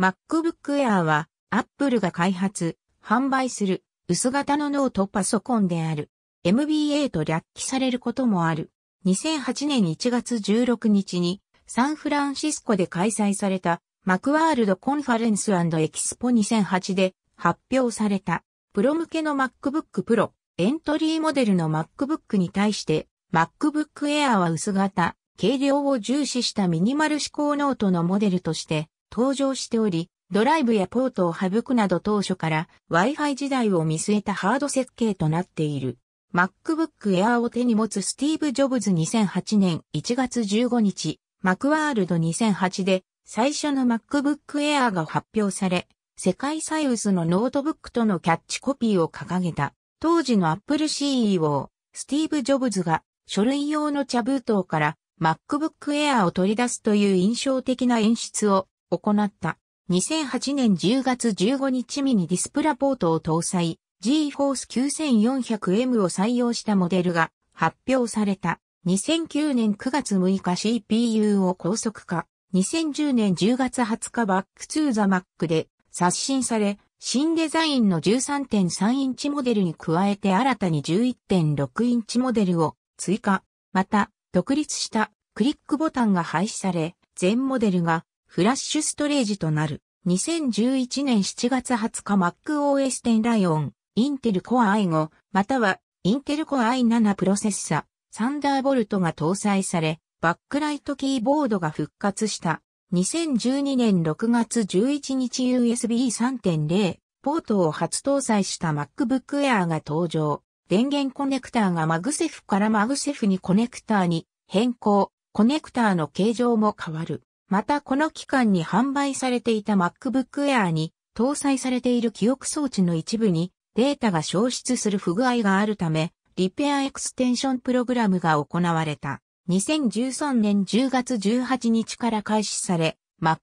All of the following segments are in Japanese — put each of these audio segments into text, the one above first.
MacBook Air は Apple が開発、販売する薄型のノートパソコンである。MBA と略記されることもある。2008年1月16日にサンフランシスコで開催されたマクワールドコンファレンスエキスポ2008で発表されたプロ向けの MacBook Pro エントリーモデルの MacBook に対して MacBook Air は薄型、軽量を重視したミニマル思考ノートのモデルとして登場しており、ドライブやポートを省くなど当初から Wi-Fi 時代を見据えたハード設計となっている。MacBook Air を手に持つスティーブ・ジョブズ2008年1月15日、MacWorld2008 で最初の MacBook Air が発表され、世界最薄のノートブックとのキャッチコピーを掲げた。当時の Apple CEO、スティーブ・ジョブズが書類用の茶封筒から MacBook Air を取り出すという印象的な演出を行った。2008年10月15日ミニディスプラポートを搭載 G-Force9400M を採用したモデルが発表された。2009年9月6日 CPU を高速化。2010年10月20日バックツーザマックで刷新され、新デザインの13.3インチモデルに加えて新たに11.6インチモデルを追加。また、独立したクリックボタンが廃止され、全モデルがフラッシュストレージとなる。2011年7月20日 MacOS 10ライオン、インテル Core i5、またはインテル Core i7 プロセッサ、サンダーボルトが搭載され、バックライトキーボードが復活した。2012年6月11日 USB 3.0ポートを初搭載した MacBook Air が登場。電源コネクターがマグセフからマグセフにコネクターに変更。コネクターの形状も変わる。またこの期間に販売されていた MacBook Air に搭載されている記憶装置の一部にデータが消失する不具合があるため、リペアエクステンションプログラムが行われた。2013年10月18日から開始され、MacBook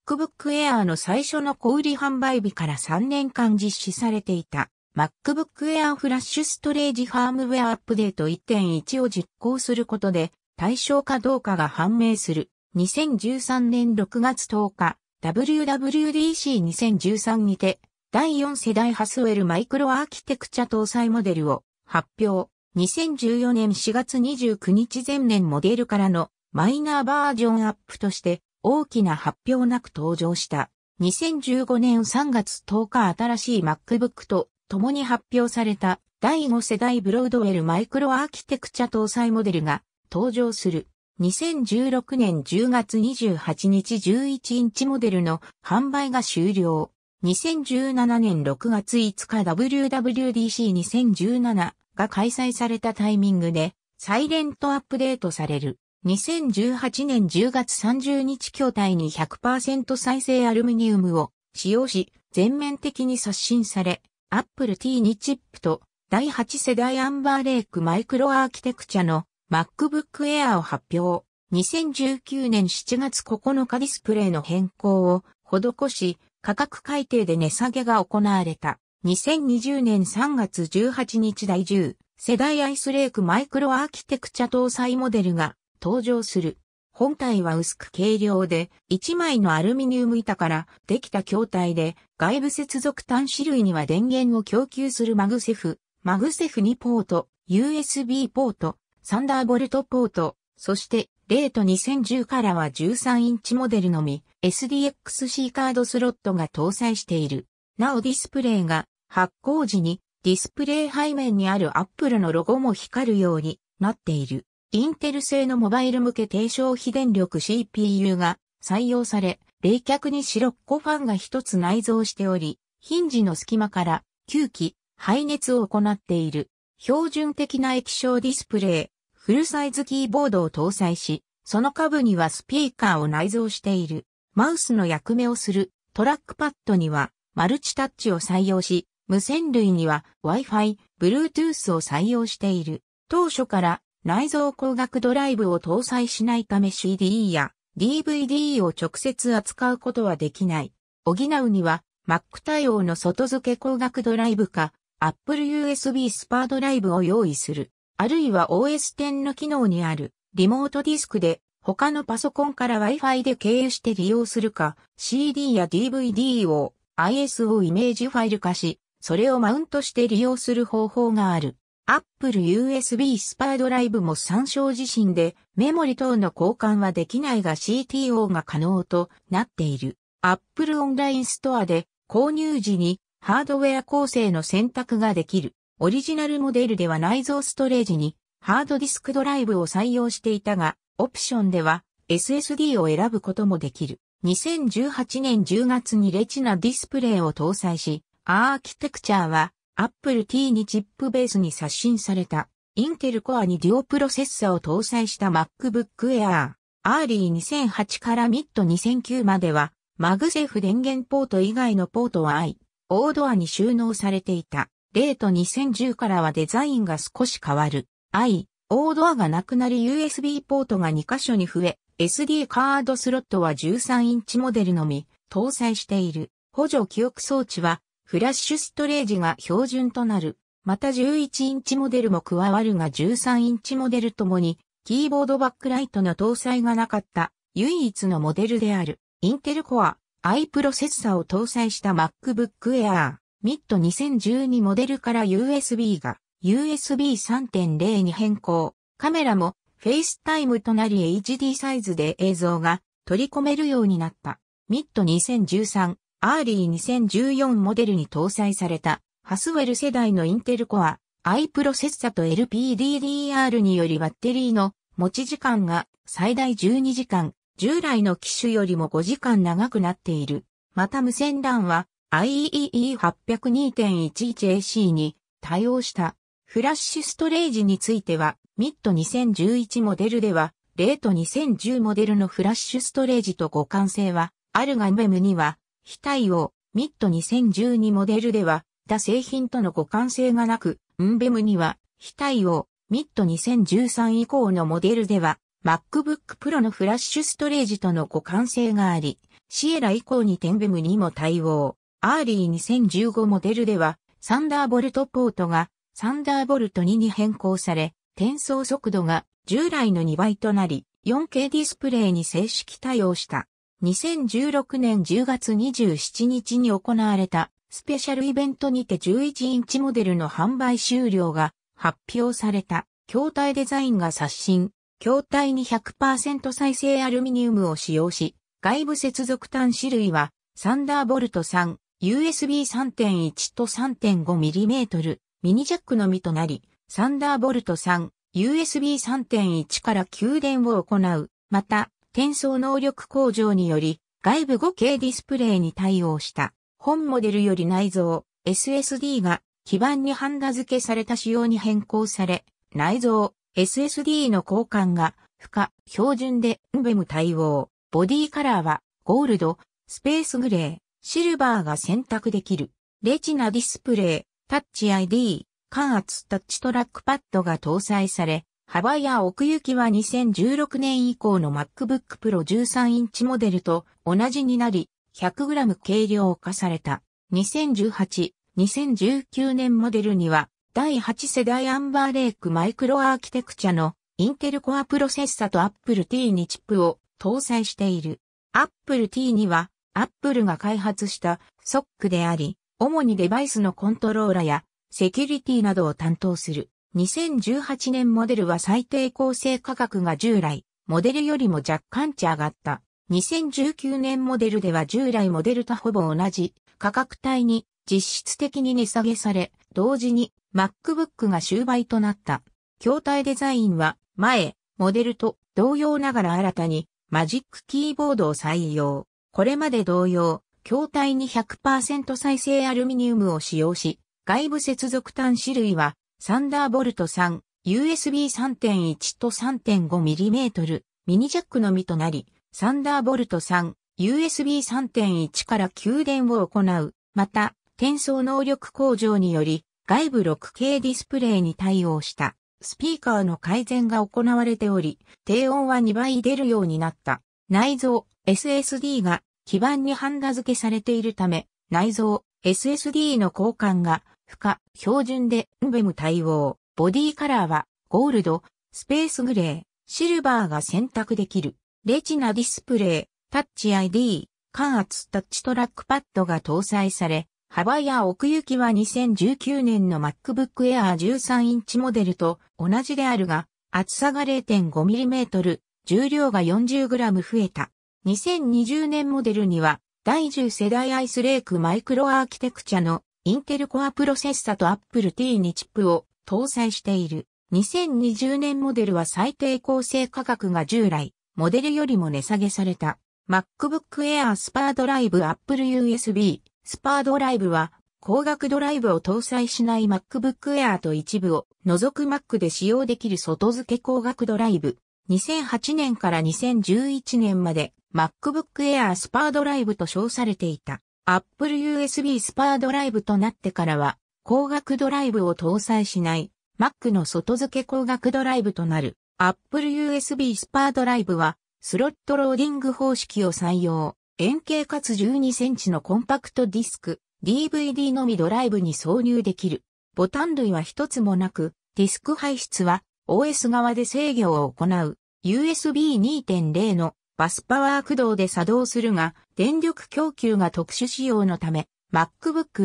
Air の最初の小売販売日から3年間実施されていた MacBook Air フラッシュストレージファームウェアアップデート1.1を実行することで対象かどうかが判明する。2013年6月10日、WWDC2013 にて、第4世代ハスウェルマイクロアーキテクチャ搭載モデルを発表。2014年4月29日前年モデルからのマイナーバージョンアップとして大きな発表なく登場した。2015年3月10日新しい MacBook と共に発表された第5世代ブロードウェルマイクロアーキテクチャ搭載モデルが登場する。2016年10月28日11インチモデルの販売が終了。2017年6月5日 WWDC2017 が開催されたタイミングでサイレントアップデートされる。2018年10月30日筐体に100%再生アルミニウムを使用し全面的に刷新され、Apple T2 チップと第8世代アンバーレイクマイクロアーキテクチャの MacBook Air を発表。2019年7月9日ディスプレイの変更を施し、価格改定で値下げが行われた。2020年3月18日第10世代アイスレイクマイクロアーキテクチャ搭載モデルが登場する。本体は薄く軽量で、1枚のアルミニウム板からできた筐体で、外部接続端子類には電源を供給するマグセフ、マグセフ2ポート、USB ポート、サンダーボルトポート、そしてレート2010からは13インチモデルのみ SDXC カードスロットが搭載している。なおディスプレイが発行時にディスプレイ背面にある Apple のロゴも光るようになっている。インテル製のモバイル向け低消費電力 CPU が採用され、冷却にシロッコファンが一つ内蔵しており、ヒンジの隙間から吸気、排熱を行っている。標準的な液晶ディスプレイ、フルサイズキーボードを搭載し、その下部にはスピーカーを内蔵している。マウスの役目をするトラックパッドにはマルチタッチを採用し、無線類には Wi-Fi、Bluetooth を採用している。当初から内蔵光学ドライブを搭載しないため CD や DVD を直接扱うことはできない。補うには Mac 対応の外付け光学ドライブか Apple USB スパードライブを用意する。あるいは OS10 の機能にあるリモートディスクで他のパソコンから Wi-Fi で経由して利用するか CD や DVD を ISO イメージファイル化し、それをマウントして利用する方法がある。Apple USB スパードライブも参照自身でメモリ等の交換はできないが CTO が可能となっている。Apple オンラインストアで購入時にハードウェア構成の選択ができる。オリジナルモデルでは内蔵ストレージにハードディスクドライブを採用していたが、オプションでは SSD を選ぶこともできる。2018年10月にレチナディスプレイを搭載し、アーキテクチャーは Apple T にチップベースに刷新された、インテルコアにデュオプロセッサを搭載した MacBook Air。アーリー2008からミッド2009までは、マグセフ電源ポート以外のポートは i、オードアに収納されていた。ート2010からはデザインが少し変わる。i、オードアがなくなり USB ポートが2箇所に増え、SD カードスロットは13インチモデルのみ、搭載している。補助記憶装置は、フラッシュストレージが標準となる。また11インチモデルも加わるが13インチモデルともに、キーボードバックライトの搭載がなかった唯一のモデルである。インテルコア i プロセッサを搭載した MacBook Air。ミッド2012モデルから USB が USB 3.0に変更。カメラもフェイスタイムとなり HD サイズで映像が取り込めるようになった。ミッド2013、アーリー2014モデルに搭載されたハスウェル世代のインテルコア i プロセッサと LPDDR によりバッテリーの持ち時間が最大12時間、従来の機種よりも5時間長くなっている。また無線 LAN は IEE802.11AC に対応した。フラッシュストレージについては、ミッド2011モデルでは、レート2010モデルのフラッシュストレージと互換性は、あるが MEM には、非対応、ミッド2012モデルでは、他製品との互換性がなく、UNBEM には、非対応、ミッド2013以降のモデルでは、MacBook Pro のフラッシュストレージとの互換性があり、シエラ以降にテンベ e m にも対応。アーリー2015モデルでは、サンダーボルトポートがサンダーボルト2に変更され、転送速度が従来の2倍となり、4K ディスプレイに正式対応した。2016年10月27日に行われたスペシャルイベントにて11インチモデルの販売終了が発表された。筐体デザインが刷新。筐体に100%再生アルミニウムを使用し、外部接続端子類はサンダーボルト3、USB 3.1と 3.5mm ミニジャックのみとなり、サンダーボルト3、USB 3.1から給電を行う。また、転送能力向上により、外部 5K ディスプレイに対応した。本モデルより内蔵、SSD が基板にハンダ付けされた仕様に変更され、内蔵、SSD の交換が不可、標準で n ベム対応。ボディカラーはゴールド、スペースグレー、シルバーが選択できる。レチナディスプレイ、タッチ ID、感圧タッチトラックパッドが搭載され、幅や奥行きは2016年以降の MacBook Pro 13インチモデルと同じになり、100g 軽量化された。2018、2019年モデルには、第8世代アンバーレイクマイクロアーキテクチャのインテルコアプロセッサと Apple T にチップを搭載している。Apple T にはアップルが開発した SOC であり、主にデバイスのコントローラやセキュリティなどを担当する。2018年モデルは最低構成価格が従来、モデルよりも若干値上がった。2019年モデルでは従来モデルとほぼ同じ価格帯に実質的に値下げされ、同時に MacBook が終売となった。筐体デザインは前、モデルと同様ながら新たにマジックキーボードを採用。これまで同様、筐体に100%再生アルミニウムを使用し、外部接続端子類は、サンダーボルト3、USB 3.1と 3.5mm ミニジャックのみとなり、サンダーボルト3、USB 3.1から給電を行う。また、転送能力向上により、外部 6K ディスプレイに対応した、スピーカーの改善が行われており、低音は2倍出るようになった。内蔵、SSD が基板にハンダ付けされているため、内蔵 SSD の交換が不可、標準で NVM 対応。ボディカラーはゴールド、スペースグレー、シルバーが選択できる。レチナディスプレイ、タッチ ID、間圧タッチトラックパッドが搭載され、幅や奥行きは2019年の MacBook Air 13インチモデルと同じであるが、厚さが 0.5mm、重量が 40g 増えた。2020年モデルには、第10世代アイスレークマイクロアーキテクチャのインテルコアプロセッサと Apple T2 チップを搭載している。2020年モデルは最低構成価格が従来、モデルよりも値下げされた。MacBook Air スパードライブ Apple USB スパードライブは光学ドライブを搭載しない MacBook Air と一部を除く Mac で使用できる外付け光学ドライブ。2008年から2011年まで MacBook Air スパードライブと称されていた。Apple USB スパードライブとなってからは、光学ドライブを搭載しない Mac の外付け光学ドライブとなる Apple USB スパードライブはスロットローディング方式を採用。円形かつ12センチのコンパクトディスク DVD のみドライブに挿入できる。ボタン類は一つもなく、ディスク排出は OS 側で制御を行う USB2.0 のバスパワー駆動で作動するが、電力供給が特殊仕様のため、MacBook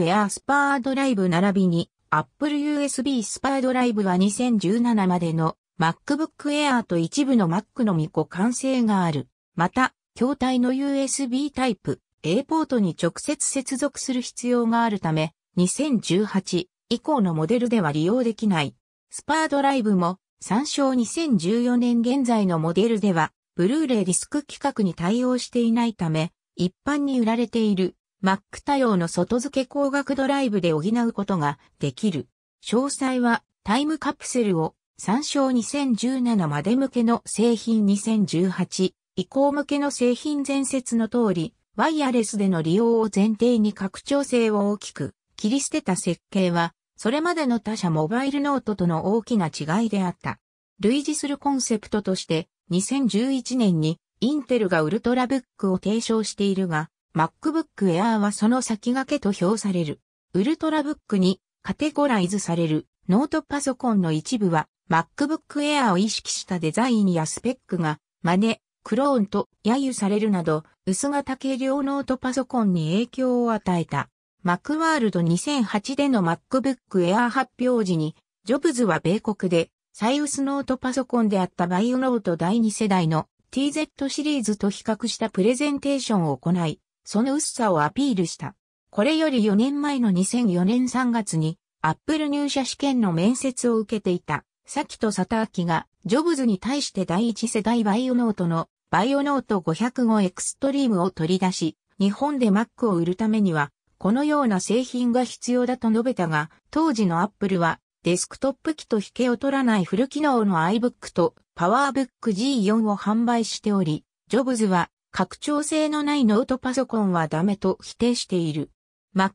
Air スパードライブ並びに Apple USB スパードライブは2017までの MacBook Air と一部の Mac のみ互換性がある。また、筐体の USB タイプ A ポートに直接接続する必要があるため、2018以降のモデルでは利用できない。スパードライブも参照2014年現在のモデルではブルーレイディスク規格に対応していないため、一般に売られている Mac 対応の外付け光学ドライブで補うことができる。詳細はタイムカプセルを参照2017まで向けの製品2018以降向けの製品前説の通り、ワイヤレスでの利用を前提に拡張性を大きく切り捨てた設計は、それまでの他社モバイルノートとの大きな違いであった。類似するコンセプトとして、2011年にインテルがウルトラブックを提唱しているが、MacBook Air はその先駆けと評される。ウルトラブックにカテゴライズされるノートパソコンの一部は MacBook Air を意識したデザインやスペックが真似、クローンと揶揄されるなど薄型軽量ノートパソコンに影響を与えた。MacWorld 2008での MacBook Air 発表時にジョブズは米国でサイウスノートパソコンであったバイオノート第2世代の TZ シリーズと比較したプレゼンテーションを行い、その薄さをアピールした。これより4年前の2004年3月に、アップル入社試験の面接を受けていた、サキとサタアキが、ジョブズに対して第1世代バイオノートの、バイオノート505エクストリームを取り出し、日本で Mac を売るためには、このような製品が必要だと述べたが、当時のアップルはデスクトップ機と引けを取らないフル機能の iBook と PowerBook G4 を販売しており、ジョブズは拡張性のないノートパソコンはダメと否定している。MacBook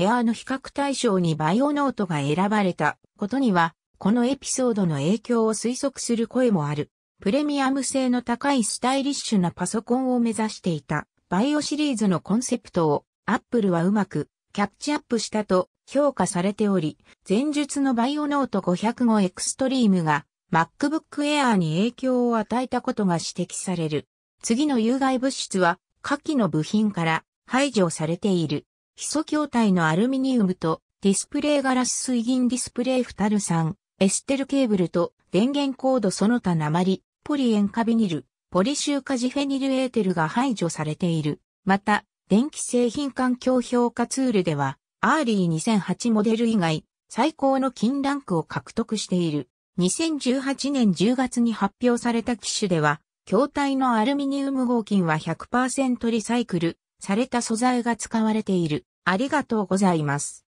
Air の比較対象にバイオノートが選ばれたことには、このエピソードの影響を推測する声もある。プレミアム性の高いスタイリッシュなパソコンを目指していたバイオシリーズのコンセプトを Apple はうまくキャッチアップしたと評価されており、前述のバイオノート505エクストリームが MacBook Air に影響を与えたことが指摘される。次の有害物質は下記の部品から排除されている。基礎筐体のアルミニウムとディスプレイガラス水銀ディスプレイフタル酸、エステルケーブルと電源コードその他鉛、ポリ塩化ビニル、ポリシューカジフェニルエーテルが排除されている。また、電気製品環境評価ツールでは、アーリー2008モデル以外、最高の金ランクを獲得している。2018年10月に発表された機種では、筐体のアルミニウム合金は100%リサイクルされた素材が使われている。ありがとうございます。